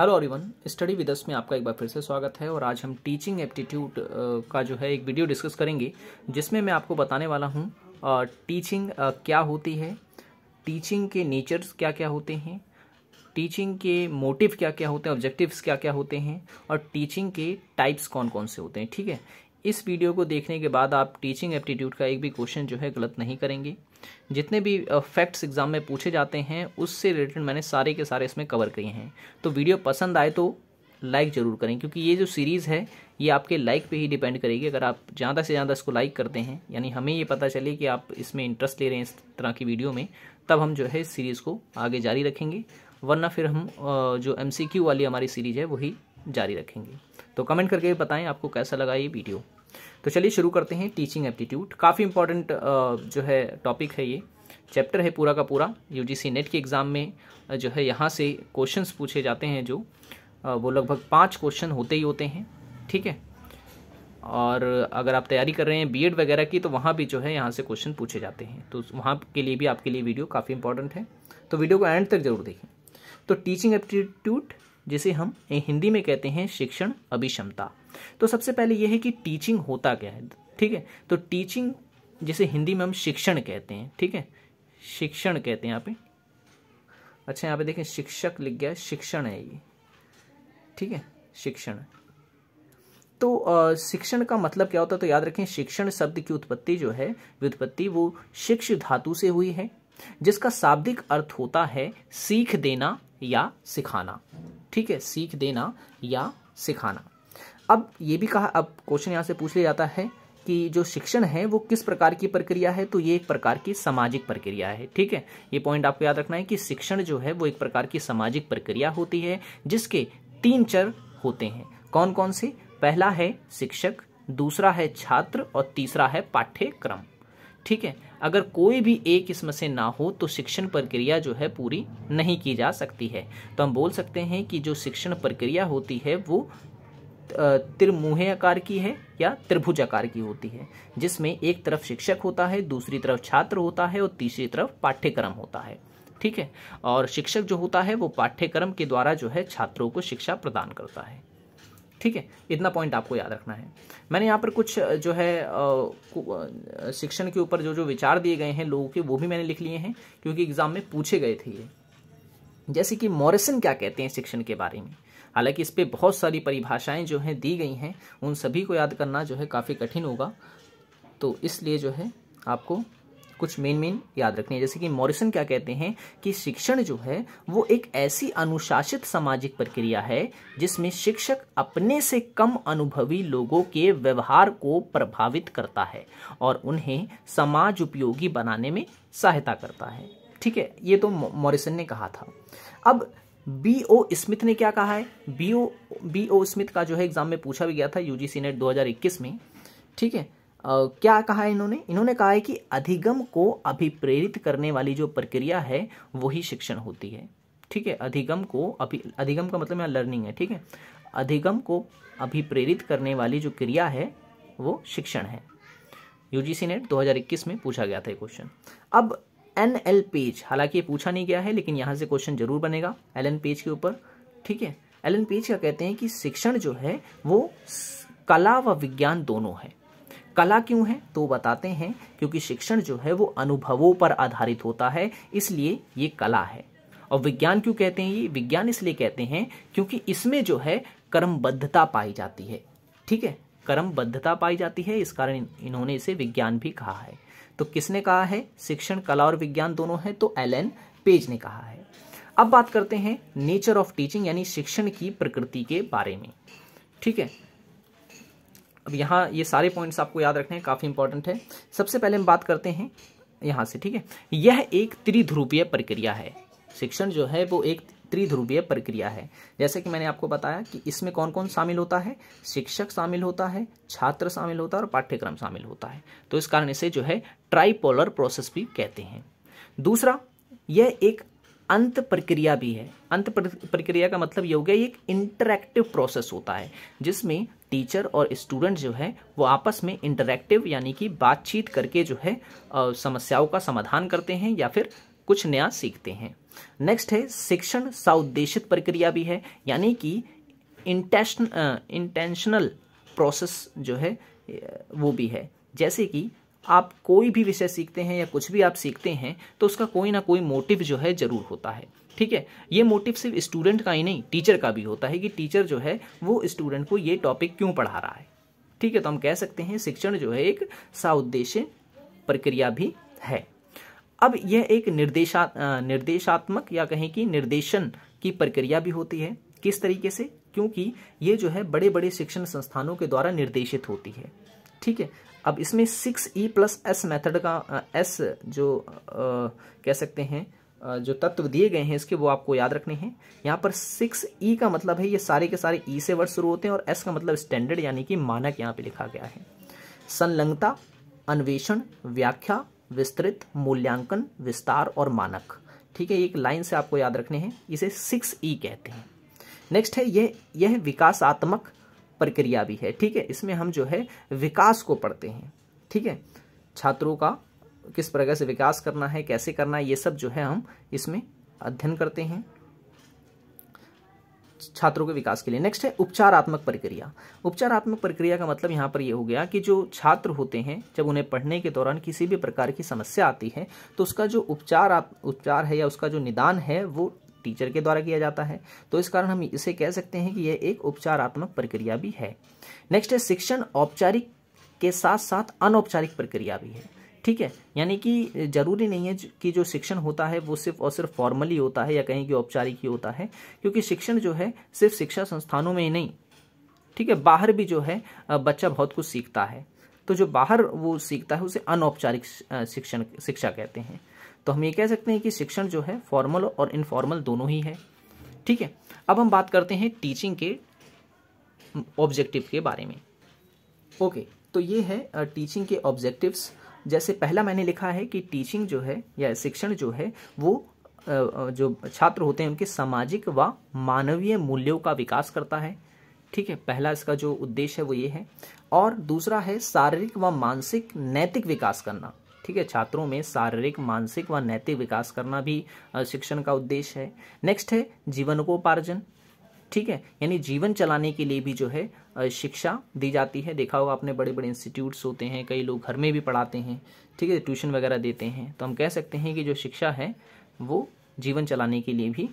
hello everyone study with us में आपका एक बार फिर से स्वागत है और आज हम टीचिंग एप्टीट्यूड का जो है एक वीडियो डिस्कस करेंगे जिसमें मैं आपको बताने वाला हूँ टीचिंग क्या होती है टीचिंग के नेचर्स क्या क्या होते हैं टीचिंग के मोटिव क्या क्या होते हैं ऑब्जेक्टिव्स क्या क्या होते हैं और टीचिंग के टाइप्स कौन कौन से होते हैं ठीक है इस वीडियो को देखने के बाद आप टीचिंग एप्टीट्यूड का एक भी क्वेश्चन जो है गलत नहीं करेंगे जितने भी फैक्ट्स एग्ज़ाम में पूछे जाते हैं उससे रिलेटेड मैंने सारे के सारे इसमें कवर किए हैं तो वीडियो पसंद आए तो लाइक ज़रूर करें क्योंकि ये जो सीरीज़ है ये आपके लाइक पे ही डिपेंड करेगी अगर आप ज़्यादा से ज़्यादा इसको लाइक करते हैं यानी हमें ये पता चले कि आप इसमें इंटरेस्ट ले रहे हैं इस तरह की वीडियो में तब हम जो है इस सीरीज़ को आगे जारी रखेंगे वरना फिर हम जो एम वाली हमारी सीरीज़ है वही जारी रखेंगे तो कमेंट करके बताएं आपको कैसा लगा ये वीडियो तो चलिए शुरू करते हैं टीचिंग एप्टीट्यूड काफ़ी इंपॉर्टेंट जो है टॉपिक है ये चैप्टर है पूरा का पूरा यू नेट के एग्ज़ाम में जो है यहाँ से क्वेश्चन पूछे जाते हैं जो वो लगभग पाँच क्वेश्चन होते ही होते हैं ठीक है और अगर आप तैयारी कर रहे हैं बीएड वगैरह की तो वहाँ भी जो है यहाँ से क्वेश्चन पूछे जाते हैं तो वहाँ के लिए भी आपके लिए वीडियो काफ़ी इंपॉर्टेंट है तो वीडियो को एंड तक जरूर देखें तो टीचिंग एप्टीट्यूड जिसे हम हिंदी में कहते हैं शिक्षण अभिक्षमता तो सबसे पहले यह है कि टीचिंग होता क्या है ठीक है तो टीचिंग जिसे हिंदी में हम शिक्षण कहते हैं ठीक है शिक्षण कहते हैं यहाँ पे अच्छा यहाँ पे देखें शिक्षक लिख गया शिक्षण है ये ठीक है शिक्षण तो शिक्षण का मतलब क्या होता है तो याद रखें शिक्षण शब्द की उत्पत्ति जो है व्युत्पत्ति वो शिक्ष धातु से हुई है जिसका शाब्दिक अर्थ होता है सीख देना या सिखाना ठीक है सीख देना या सिखाना अब ये भी कहा अब क्वेश्चन यहाँ से पूछ लिया जाता है कि जो शिक्षण है वो किस प्रकार की प्रक्रिया है तो ये एक प्रकार की सामाजिक प्रक्रिया है ठीक है ये पॉइंट आपको याद रखना है कि शिक्षण जो है वो एक प्रकार की सामाजिक प्रक्रिया होती है जिसके तीन चर होते हैं कौन कौन से पहला है शिक्षक दूसरा है छात्र और तीसरा है पाठ्यक्रम ठीक है अगर कोई भी एक इसमें से ना हो तो शिक्षण प्रक्रिया जो है पूरी नहीं की जा सकती है तो हम बोल सकते हैं कि जो शिक्षण प्रक्रिया होती है वो त्रिमुहे आकार की है या त्रिभुज आकार की होती है जिसमें एक तरफ शिक्षक होता है दूसरी तरफ छात्र होता है और तीसरी तरफ पाठ्यक्रम होता है ठीक है और शिक्षक जो होता है वो पाठ्यक्रम के द्वारा जो है छात्रों को शिक्षा प्रदान करता है ठीक है इतना पॉइंट आपको याद रखना है मैंने यहाँ पर कुछ जो है शिक्षण के ऊपर जो जो विचार दिए गए हैं लोगों के वो भी मैंने लिख लिए हैं क्योंकि एग्ज़ाम में पूछे गए थे ये जैसे कि मॉरिसन क्या कहते हैं शिक्षण के बारे में हालांकि इस पर बहुत सारी परिभाषाएं जो हैं दी गई हैं उन सभी को याद करना जो है काफ़ी कठिन होगा तो इसलिए जो है आपको कुछ मेन मेन याद रखने हैं जैसे कि मॉरिसन क्या कहते हैं कि शिक्षण जो है वो एक ऐसी अनुशासित सामाजिक प्रक्रिया है जिसमें शिक्षक अपने से कम अनुभवी लोगों के व्यवहार को प्रभावित करता है और उन्हें समाज उपयोगी बनाने में सहायता करता है ठीक है ये तो मॉरिसन ने कहा था अब बी ओ स्मिथ ने क्या कहा है B O B O B O Smith का जो है एग्जाम में पूछा भी गया था यूजीसी नेट 2021 में ठीक है क्या कहा है इन्होंने इन्होंने कहा है कि अधिगम को अभिप्रेरित करने वाली जो प्रक्रिया है वही शिक्षण होती है ठीक है अधिगम को अभी अधिगम का मतलब यहाँ लर्निंग है ठीक है अधिगम को अभिप्रेरित करने वाली जो क्रिया है वो शिक्षण है यूजीसी नेट 2021 में पूछा गया था ये क्वेश्चन अब एन एल पेज हालांकि ये पूछा नहीं गया है लेकिन यहाँ से क्वेश्चन जरूर बनेगा एल एन पेज के ऊपर ठीक है एल एन पेज क्या कहते हैं कि शिक्षण जो है वो कला व विज्ञान दोनों है कला क्यों है तो बताते हैं क्योंकि शिक्षण जो है वो अनुभवों पर आधारित होता है इसलिए ये कला है और विज्ञान क्यों कहते हैं ये विज्ञान इसलिए कहते हैं क्योंकि इसमें जो है कर्मबद्धता पाई जाती है ठीक है कर्मबद्धता पाई जाती है इस कारण इन्होंने इसे विज्ञान भी कहा है तो किसने कहा है शिक्षण कला और विज्ञान दोनों है तो एलन पेज ने कहा है अब बात करते हैं नेचर ऑफ टीचिंग यानी शिक्षण की प्रकृति के बारे में ठीक है अब यहाँ ये सारे पॉइंट्स आपको याद रखने हैं काफ़ी इंपॉर्टेंट है सबसे पहले हम बात करते हैं यहां से ठीक है यह एक त्रिध्रुवीय प्रक्रिया है शिक्षण जो है वो एक त्रिध्रुवीय प्रक्रिया है जैसे कि मैंने आपको बताया कि इसमें कौन कौन शामिल होता है शिक्षक शामिल होता है छात्र शामिल होता है और पाठ्यक्रम शामिल होता है तो इस कारण इसे जो है ट्राईपोलर प्रोसेस भी कहते हैं दूसरा यह एक अंत प्रक्रिया भी है अंत प्रक्रिया का मतलब ये हो गया एक इंटरैक्टिव प्रोसेस होता है जिसमें टीचर और स्टूडेंट जो है वो आपस में इंटरैक्टिव यानी कि बातचीत करके जो है समस्याओं का समाधान करते हैं या फिर कुछ नया सीखते हैं नेक्स्ट है शिक्षण साउद्देशित प्रक्रिया भी है यानी कि इंटेंशन इंटेंशनल प्रोसेस जो है वो भी है जैसे कि आप कोई भी विषय सीखते हैं या कुछ भी आप सीखते हैं तो उसका कोई ना कोई मोटिव जो है ज़रूर होता है ठीक है ये मोटिव सिर्फ स्टूडेंट का ही नहीं टीचर का भी होता है कि टीचर जो है वो स्टूडेंट को ये टॉपिक क्यों पढ़ा रहा है ठीक है तो हम कह सकते हैं शिक्षण जो है एक साउद्देश्य प्रक्रिया भी है अब यह एक निर्देशा निर्देशात्मक या कहें कि निर्देशन की प्रक्रिया भी होती है किस तरीके से क्योंकि ये जो है बड़े बड़े शिक्षण संस्थानों के द्वारा निर्देशित होती है ठीक है अब इसमें six E plus S method का एस जो आ, कह सकते हैं जो तत्व दिए गए हैं इसके वो आपको याद रखने हैं यहाँ पर सिक्स ई e का मतलब है ये सारे के सारे ई e से वर्ड शुरू होते हैं और एस का मतलब स्टैंडर्ड यानी कि मानक यहाँ पे लिखा गया है संलग्नता अन्वेषण व्याख्या विस्तृत मूल्यांकन विस्तार और मानक ठीक है एक लाइन से आपको याद रखने हैं इसे सिक्स ई e कहते हैं नेक्स्ट है यह यह विकासात्मक प्रक्रिया भी है ठीक है इसमें हम जो है विकास को पढ़ते हैं ठीक है छात्रों का किस प्रकार से विकास करना है कैसे करना है ये सब जो है हम इसमें अध्ययन करते हैं छात्रों के विकास के लिए नेक्स्ट है उपचारात्मक प्रक्रिया उपचारात्मक प्रक्रिया का मतलब यहाँ पर यह हो गया कि जो छात्र होते हैं जब उन्हें पढ़ने के दौरान किसी भी प्रकार की समस्या आती है तो उसका जो उपचार उपचार है या उसका जो निदान है वो टीचर के द्वारा किया जाता है तो इस कारण हम इसे कह सकते हैं कि यह एक उपचारात्मक प्रक्रिया भी है नेक्स्ट है शिक्षण औपचारिक के साथ साथ अनौपचारिक प्रक्रिया भी है ठीक है यानी कि जरूरी नहीं है कि जो शिक्षण होता है वो सिर्फ और सिर्फ फॉर्मली होता है या कहीं कि औपचारिक ही होता है क्योंकि शिक्षण जो है सिर्फ शिक्षा संस्थानों में ही नहीं ठीक है बाहर भी जो है बच्चा बहुत कुछ सीखता है तो जो बाहर वो सीखता है उसे अनौपचारिक शिक्षण शिक्षा कहते हैं तो हम ये कह सकते हैं कि शिक्षण जो है फॉर्मल और इनफॉर्मल दोनों ही है ठीक है अब हम बात करते हैं टीचिंग के ऑब्जेक्टिव के बारे में ओके तो ये है टीचिंग के ऑब्जेक्टिव्स जैसे पहला मैंने लिखा है कि टीचिंग जो है या शिक्षण जो है वो जो छात्र होते हैं उनके सामाजिक व मानवीय मूल्यों का विकास करता है ठीक है पहला इसका जो उद्देश्य है वो ये है और दूसरा है शारीरिक व मानसिक नैतिक विकास करना ठीक है छात्रों में शारीरिक मानसिक व नैतिक विकास करना भी शिक्षण का उद्देश्य है नेक्स्ट है जीवनोपार्जन ठीक है यानी जीवन चलाने के लिए भी जो है शिक्षा दी जाती है देखा होगा आपने बड़े बड़े इंस्टीट्यूट्स होते हैं कई लोग घर में भी पढ़ाते हैं ठीक है ट्यूशन वगैरह देते हैं तो हम कह सकते हैं कि जो शिक्षा है वो जीवन चलाने के लिए भी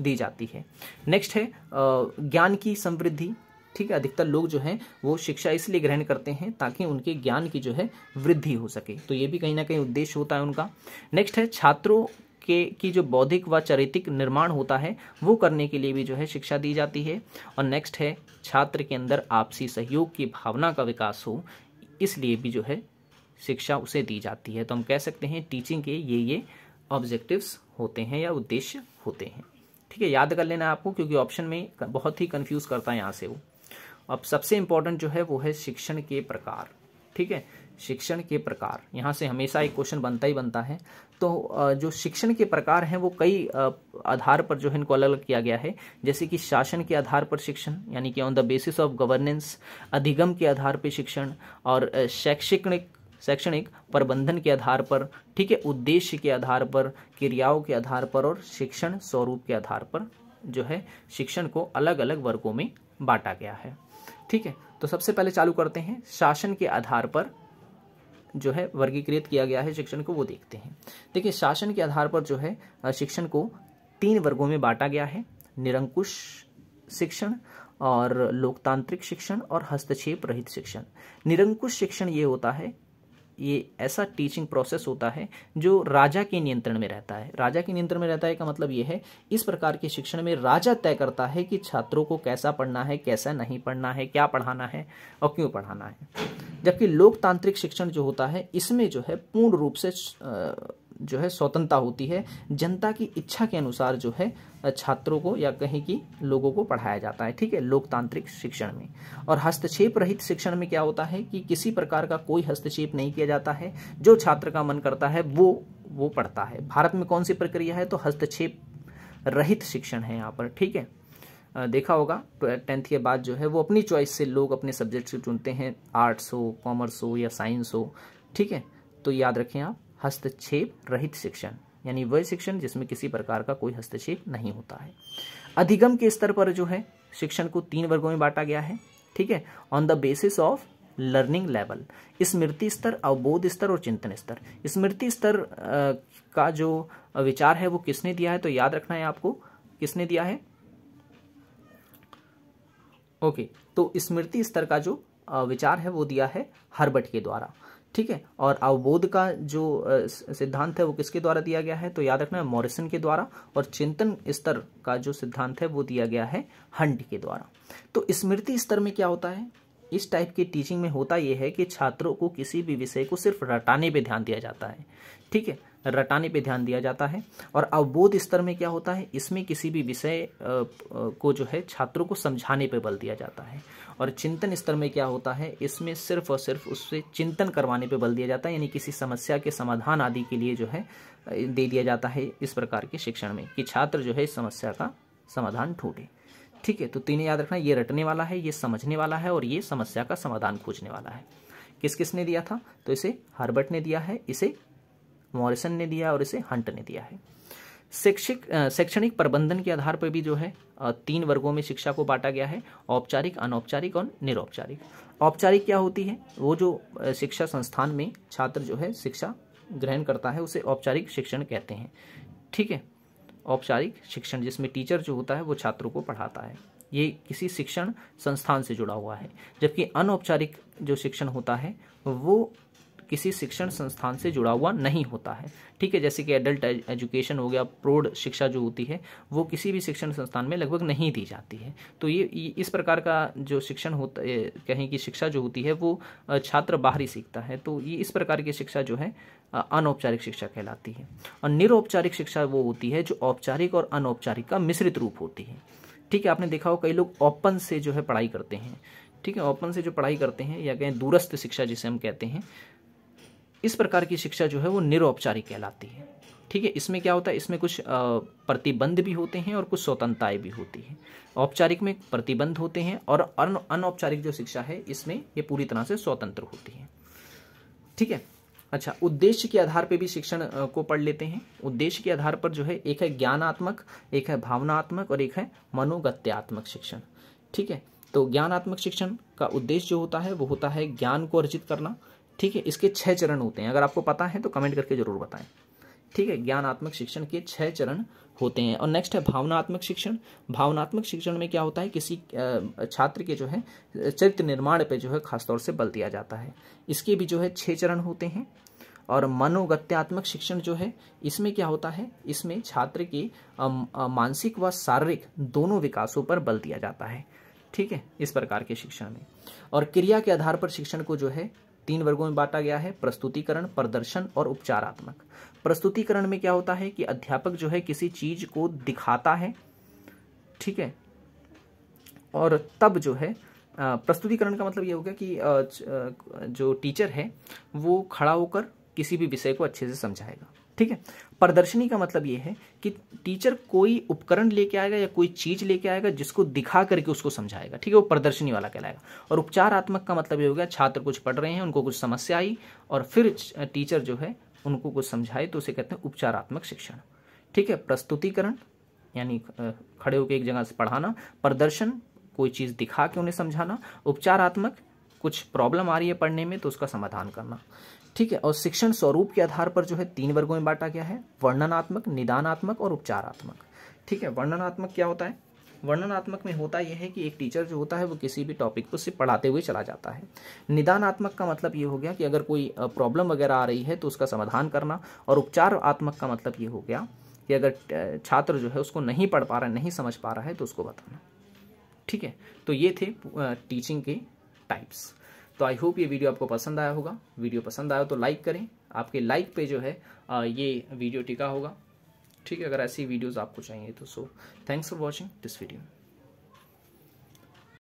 दी जाती है नेक्स्ट है ज्ञान की समृद्धि ठीक है अधिकतर लोग जो हैं वो शिक्षा इसलिए ग्रहण करते हैं ताकि उनके ज्ञान की जो है वृद्धि हो सके तो ये भी कहीं ना कहीं उद्देश्य होता है उनका नेक्स्ट है छात्रों के की जो बौद्धिक व चरितिक निर्माण होता है वो करने के लिए भी जो है शिक्षा दी जाती है और नेक्स्ट है छात्र के अंदर आपसी सहयोग की भावना का विकास हो इसलिए भी जो है शिक्षा उसे दी जाती है तो हम कह सकते हैं टीचिंग के ये ये ऑब्जेक्टिव्स होते हैं या उद्देश्य होते हैं ठीक है याद कर लेना आपको क्योंकि ऑप्शन में बहुत ही कन्फ्यूज़ करता है यहाँ से वो अब सबसे इम्पोर्टेंट जो है वो है शिक्षण के प्रकार ठीक है शिक्षण के प्रकार यहाँ से हमेशा एक क्वेश्चन बनता ही बनता है तो जो शिक्षण के प्रकार हैं वो कई आधार पर जो है इनको अलग अलग किया गया है जैसे कि शासन के आधार पर शिक्षण यानी कि on the basis of governance अधिगम के आधार पर शिक्षण और शैक्षणिक शैक्षणिक प्रबंधन के आधार पर ठीक है उद्देश्य के आधार पर क्रियाओं के आधार पर और शिक्षण स्वरूप के आधार पर जो है शिक्षण को अलग अलग वर्गों में बांटा गया है ठीक है तो सबसे पहले चालू करते हैं शासन के आधार पर जो है वर्गीकृत किया गया है शिक्षण को वो देखते हैं देखिए शासन के आधार पर जो है शिक्षण को तीन वर्गों में बांटा गया है निरंकुश शिक्षण और लोकतांत्रिक शिक्षण और हस्तक्षेप रहित शिक्षण निरंकुश शिक्षण ये होता है ये ऐसा टीचिंग प्रोसेस होता है जो राजा के नियंत्रण में रहता है राजा के नियंत्रण में रहता है का मतलब ये है इस प्रकार के शिक्षण में राजा तय करता है कि छात्रों को कैसा पढ़ना है कैसा नहीं पढ़ना है क्या पढ़ाना है और क्यों पढ़ाना है जबकि लोकतांत्रिक शिक्षण जो होता है इसमें जो है पूर्ण रूप से जो है स्वतंत्रता होती है जनता की इच्छा के अनुसार जो है छात्रों को या कहीं कि लोगों को पढ़ाया जाता है ठीक है लोकतांत्रिक शिक्षण में और हस्तक्षेप रहित शिक्षण में क्या होता है कि किसी प्रकार का कोई हस्तक्षेप नहीं किया जाता है जो छात्र का मन करता है वो वो पढ़ता है भारत में कौन सी प्रक्रिया है तो हस्तक्षेप रहित शिक्षण है यहाँ पर ठीक है देखा होगा टेंथ के बाद जो है वो अपनी चॉइस से लोग अपने सब्जेक्ट्स चुनते हैं आर्ट्स हो कॉमर्स हो या साइंस हो ठीक है तो याद रखें आप हस्तक्षेप रहित शिक्षण यानी वह शिक्षण जिसमें किसी प्रकार का कोई हस्तक्षेप नहीं होता है अधिगम के स्तर पर जो है शिक्षण को तीन वर्गों में बांटा गया है ठीक है on the basis of learning level स्मृति स्तर अवबोध स्तर और चिंतन स्तर स्मृति स्तर का जो विचार है वो किसने दिया है तो याद रखना है आपको किसने दिया है ओके तो स्मृति स्तर का जो विचार है वो दिया है हरबट के द्वारा ठीक है और अवबोध का जो सिद्धांत है वो किसके द्वारा दिया गया है तो याद रखना है मॉरिसन के द्वारा और चिंतन स्तर का जो सिद्धांत है वो दिया गया है हंट के द्वारा तो स्मृति स्तर में क्या होता है इस टाइप के टीचिंग में होता यह है कि छात्रों को किसी भी विषय को सिर्फ रटाने पे ध्यान दिया जाता है ठीक है रटाने पे ध्यान दिया जाता है और अवबोध स्तर में क्या होता है इसमें किसी भी विषय को जो है छात्रों को समझाने पर बल दिया जाता है और चिंतन स्तर में क्या होता है इसमें सिर्फ और सिर्फ उससे चिंतन करवाने पर बल दिया जाता है यानी किसी समस्या के समाधान आदि के लिए जो है दे दिया जाता है इस प्रकार के शिक्षण में कि छात्र जो है इस समस्या का समाधान ढूंढे ठीक है तो तीनों याद रखना ये रटने वाला है ये समझने वाला है और ये समस्या का समाधान खोजने वाला है किस किस ने दिया था तो इसे हर्बर्ट ने दिया है इसे मॉरिसन ने दिया और इसे हंट ने दिया है शैक्षिक शैक्षणिक प्रबंधन के आधार पर भी जो है तीन वर्गों में शिक्षा को बांटा गया है औपचारिक अनौपचारिक और निरौपचारिक औपचारिक क्या होती है वो जो शिक्षा संस्थान में छात्र जो है शिक्षा ग्रहण करता है उसे औपचारिक शिक्षण कहते हैं ठीक है औपचारिक शिक्षण जिसमें टीचर जो होता है वो छात्रों को पढ़ाता है ये किसी शिक्षण संस्थान से जुड़ा हुआ है जबकि अनौपचारिक जो शिक्षण होता है वो किसी शिक्षण संस्थान से जुड़ा हुआ नहीं होता है ठीक है जैसे कि एडल्ट एजुकेशन हो गया प्रौढ़ शिक्षा जो होती है वो किसी भी शिक्षण संस्थान में लगभग नहीं दी जाती है तो ये इस प्रकार का जो शिक्षण होता कहीं की शिक्षा जो होती है वो छात्र बाहर ही सीखता है तो ये इस प्रकार की शिक्षा जो है अनौपचारिक शिक्षा कहलाती है और निरौपचारिक शिक्षा वो होती है जो औपचारिक और अनौपचारिक का मिश्रित रूप होती है ठीक है आपने देखा हो कई लोग ओपन से जो है पढ़ाई करते हैं ठीक है ओपन से जो पढ़ाई करते हैं या कहें दूरस्थ शिक्षा जिसे हम कहते हैं इस प्रकार की शिक्षा जो है वो निरौपचारिक कहलाती है ठीक है इसमें क्या होता है इसमें कुछ प्रतिबंध भी होते हैं और कुछ स्वतंत्रताएँ भी होती हैं औपचारिक में प्रतिबंध होते हैं और अनौपचारिक जो शिक्षा है इसमें ये पूरी तरह से स्वतंत्र होती है ठीक है अच्छा उद्देश्य के आधार पर भी शिक्षण को पढ़ लेते हैं उद्देश्य के आधार पर जो है एक है ज्ञानात्मक एक है भावनात्मक और एक है मनोगत्यात्मक शिक्षण ठीक है तो ज्ञानात्मक शिक्षण का उद्देश्य जो होता है वो होता है ज्ञान को अर्जित करना ठीक है इसके छह चरण होते हैं अगर आपको पता है तो कमेंट करके जरूर बताएं ठीक है ज्ञानात्मक शिक्षण के छह चरण होते हैं और नेक्स्ट है भावनात्मक शिक्षण भावनात्मक शिक्षण में क्या होता है किसी छात्र के जो है चरित्र निर्माण पे जो है खासतौर से बल दिया जाता है इसके भी जो है छः चरण होते हैं और मनोगत्यात्मक शिक्षण जो है इसमें क्या होता है इसमें छात्र के मानसिक व शारीरिक दोनों विकासों पर बल दिया जाता है ठीक है इस प्रकार के शिक्षण में और क्रिया के आधार पर शिक्षण को जो है तीन वर्गों में बांटा गया है प्रस्तुतिकरण प्रदर्शन और उपचारात्मक प्रस्तुतिकरण में क्या होता है कि अध्यापक जो है किसी चीज को दिखाता है ठीक है और तब जो है प्रस्तुतिकरण का मतलब ये हो गया कि जो टीचर है वो खड़ा होकर किसी भी विषय को अच्छे से समझाएगा ठीक है प्रदर्शनी का मतलब ये है कि टीचर कोई उपकरण लेके आएगा या कोई चीज लेके आएगा जिसको दिखा करके उसको समझाएगा ठीक है वो प्रदर्शनी वाला कहलाएगा और उपचारात्मक का मतलब ये हो गया छात्र कुछ पढ़ रहे हैं उनको कुछ समस्या आई और फिर टीचर जो है उनको कुछ समझाए तो उसे कहते हैं उपचारात्मक शिक्षण ठीक है प्रस्तुतिकरण यानी खड़े होकर एक जगह से पढ़ाना प्रदर्शन कोई चीज़ दिखा के उन्हें समझाना उपचारात्मक कुछ प्रॉब्लम आ रही है पढ़ने में तो उसका समाधान करना ठीक है और शिक्षण स्वरूप के आधार पर जो है तीन वर्गों में बांटा गया है वर्णनात्मक निदानात्मक और उपचारात्मक ठीक है वर्णनात्मक क्या होता है वर्णनात्मक में होता यह है कि एक टीचर जो होता है वो किसी भी टॉपिक को सिर्फ पढ़ाते हुए चला जाता है निदानात्मक का मतलब ये हो गया कि अगर कोई प्रॉब्लम वगैरह आ रही है तो उसका समाधान करना और उपचारात्मक का मतलब ये हो गया कि अगर छात्र जो है उसको नहीं पढ़ पा रहा है नहीं समझ पा रहा है तो उसको बताना ठीक है तो ये थे टीचिंग के टाइप्स तो आई होप ये वीडियो आपको पसंद आया होगा वीडियो पसंद आया तो लाइक करें आपके लाइक पे जो है ये वीडियो टिका होगा ठीक है अगर ऐसी वीडियोज़ आपको चाहिए तो so thanks for watching this video